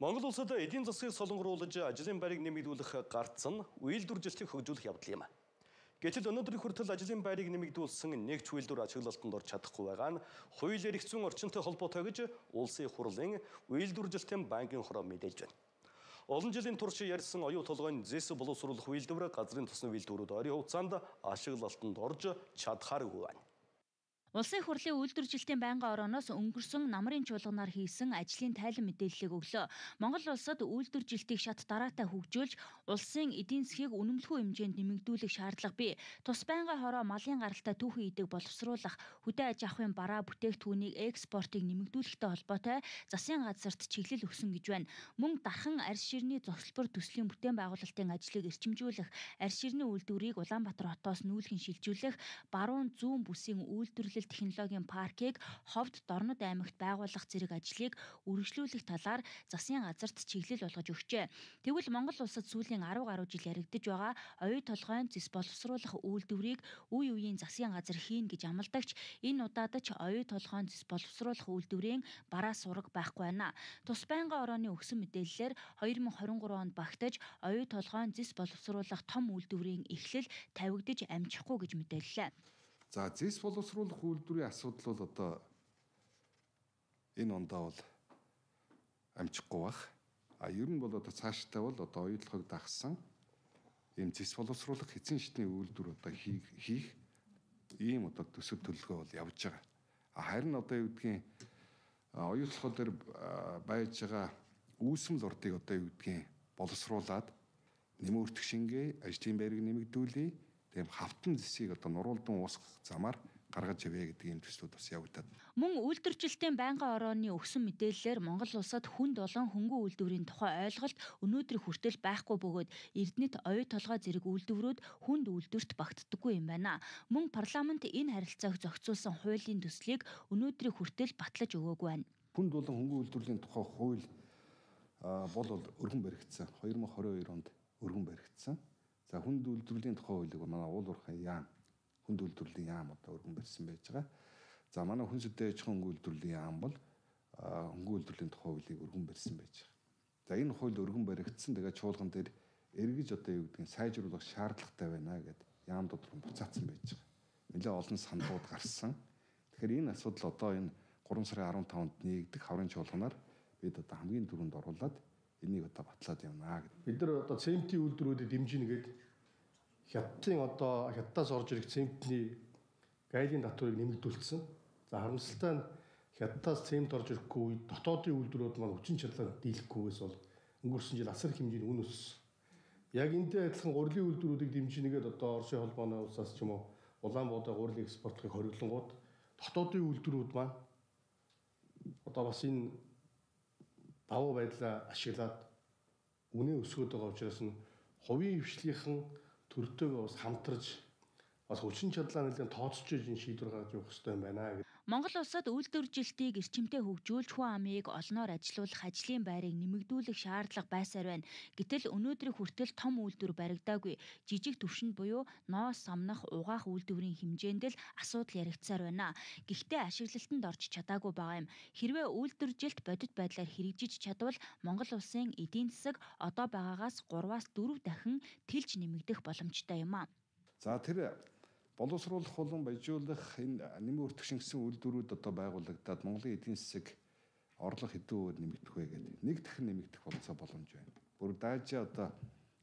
Монгол улсад эдийн засгийг солонгоруулж ажлын байрыг нэмэгдүүлэх гарц нь үйлдвэржилтийг хөгжүүлэх явдал юм. Гэтэл өнөөдрийн хүртэл ажлын байрыг нэмэгдүүлсэн нэгч үйлдвэр ашиглалтанд орж чадахгүй байгаа нь хууль эрх зүйн орчинтой холбоотой гэж улсын хурлын үйлдвэржилтийн банкны хороо мэдээлж байна. Олон жилийн турш ярьсан оюу толгойн зэс боловсруулах үйлдвэр газрын тусны үйлдвэрүүд ойрын хугацаанд ашиглалтанд орж чадхааргүй байна. Улсын хурлын үйлдвэржилтийн байнгын орооноос өнгөрсөн намрын чуулганаар хийсэн ажлын тайлан мэдээллийг өглөө Монгол улсад үйлдвэржилтийг шат дараатай хөгжүүлж улсын эдийн засгийг үнэмлэхүй хэмжээнд нэмэгдүүлэх шаардлага бий. Тус байнгын хороо малын гаралтай түүхэн идэг боловсруулах, хөдөө аж ахуйн бараа бүтээгдэхүүнийг экспортыг нэмэгдүүлэхтэй холбоотой засгийн газарт чиглэл өгсөн гэж байна. Мөн дархан арь ширний зогсолбор төслийн бүтээн байгуулалтын ажлыг эрчимжүүлэх, арь ширний үйлдвэрийг Улаанбаатар хотоос нүүлгэн шилжүүлэх, баруун зүүн бүсийн үйлдвэрлэл мэдээлэл технологийн паркийг ховд Дорнод аймагт байгуулах зэрэг ажлыг үргэлжлүүлэх талаар засгийн газарт чиглэл болгож өгчээ. Тэгвэл Монгол улсад сүүлийн 10 гаруй жил яригдж байгаа оюу толгойн зэс боловсруулах үйлдвэрийг үе үеийн засгийн газар хийн гэж амлагдагч энэ удаад ч оюу толгойн зэс боловсруулах үйлдвэрийн бараа сураг байхгүй байна. Тус байнгын орооны өгсөн мэдээллээр 2023 онд багтаж оюу толгойн зэс боловсруулах том үйлдвэрийн эхлэл тавигдж амжихгүй гэж мэдээллээ. За зис боловсруулах үйлдвэрийн асуудал бол одоо энэ ондоо бол амжихгүй бах. А ер нь бол одоо цааштай бол одоо оюутлахыг дагсан ийм зис боловсруулах эзэн шатны үйлдвэр одоо хийх хийх ийм одоо төсөв төлөвлөгөө бол явж байгаа. А харин одоо юу гэдгийг оюутлахо дээр байж байгаа үүсмэл урдыг одоо юу гэдгийг боловсруулад нэмөөртөх шингээ ажлын байрыг нэмэгдүүлээ тийм хавтан зэсийг одоо нуруулдан уусгах замаар гаргаж ивэ гэдэг ийм төслүүд бас явагдаад. Мөн үйлдвэрчлэлтийн байнгын орооны өгсөн мэдээллээр Монгол улсад хүнд болон хөнгөн үйлдвэрийн тухай ойлголт өнөөдөр хүртэл байхгүй бөгөөд Эрдэнэт оюу толгой зэрэг үйлдвэрүүд хүнд үйлдвэрт багтдаггүй юм байна. Мөн парламент энэ харилцааг зохицуулсан хуулийн төслийг өнөөдрийг хүртэл батлаж өгөөгүй байна. Хүнд болон хөнгөн үйлдвэрийн тухай хууль бол өргөн баригдсан 2022 онд өргөн баригдсан За хүнд үйлдвэрлэлийн тухай хуулийг манай уул уурхай яам хүнд үйлдвэрлэлийн яам одоо өргөн барьсан байж байгаа. За манай хүн сүдэ аж ахуйн үйлдвэрлэлийн яам бол хөнгө үйлдвэрлэлийн тухай хуулийг өргөн барьсан байж байгаа. За энэ хууль өргөн баригдсан тэгээд чуулган дээр эргэж одоо юу гэдгийг сайжруулах шаардлагатай байна гэд яам дотор буцаацсан байж байгаа. Нэлээ олон сандууд гарсан. Тэгэхээр энэ асуудал одоо энэ 3 сарын 15-нд нэгдэх хаврын чуулганаар бид одоо хамгийн түрүүнд оруулаад энийг одоо батлаад явна гэдэг. Бид нар одоо цементийн үйлдвэрүүдэд дэмжинэ гэдэг хятадын одоо хятадаас орж ирэх цементний гайлын татварыг нэмэгдүүлсэн. За харамсалтай нь хятадаас цемент орж ирэхгүй үед дотоодын үйлдвэрүүд маань хүчин чадлаар дийлэхгүйгээс бол өнгөрсөн жил асар хэмжээний үн өссөн. Яг энтэй адилхан гурилын үйлдвэрүүдийг дэмжинэгээд одоо Оросын холбооны улсаас ч юм уу Улаанбаатар гурилын экспортлогыг хориглонгууд дотоодын үйлдвэрүүд маань одоо бас энэ давуу байдлаа ашиглаад үнэ өсгөөд байгаа учраас нь хувийн хвшлийнхэн төртөөгөө бас хамтарж бас хүчин чадлаа нэлээд тооцож ийм шийдвэр гаргаж явах хэрэгтэй юм байна гэдэг. Монгол улсад үйлдвэржилтийг эрчимтэй хөгжүүлж хүн амыг олноор ажилуулах ажлын байрыг нэмэгдүүлэх шаардлага байсаар байна. Гэтэл өнөөдрийн хүртэл том үйлдвэр баригдаагүй. Жижиг төвшөнд буюу ноос самнах угаах үйлдвэрийн хэмжээнд л асуудал яригдсаар байна. Гэхдээ ашиглалтанд орж чадаагүй байгаа юм. Хэрвээ үйлдвэржилт бодит байдлаар хэрэгжиж чадвал Монгол улсын эдийн засаг одоо байгаагаас 3-4 дахин тэлж нэмэгдэх боломжтой юм а. За тэр боловсруулах болон баяжуулах энэ нэмийн өртгшинсэн үйлдвэрүүд одоо байгуулагдаад Монголын эдийн засаг орлого хэдүүгээр нэмэгдэх вэ гэдэг. Нэг дахин нэмэгдэх болцоо боломж байна. Бүр даажаа одоо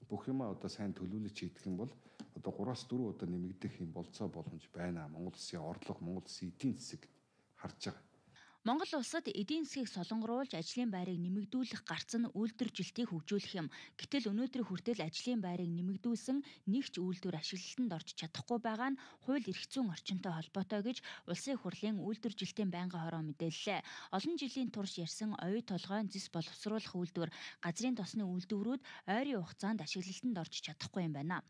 бүх юм одоо сайн төлөвлөж хийх юм бол одоо 3-4 удаа нэмэгдэх юм болцоо боломж байна. Монгол улсын орлого, Монгол улсын эдийн засаг харж байгаа. Монгол улсад эдийн засгийг солонгоруулж ажлын байрыг нэмэгдүүлэх гарц нь үйлдвэржилтийг хөгжүүлэх юм. Гэтэл өнөөдрийн хүртэл ажлын байрыг нэмэгдүүлсэн нэг ч үйлдвэр ашиглалтанд орж чадахгүй байгаа нь хууль эрх зүйн орчинтой холбоотой гэж Улсын хурлын үйлдвэржилтийн байнгын хороо мэдээллээ. Олон жилийн турш ярьсан оюу толгойн зис боловсруулах үйлдвэр газрын тосны үйлдвэрүүд ойрын хугацаанд ашиглалтанд орж чадахгүй юм байна.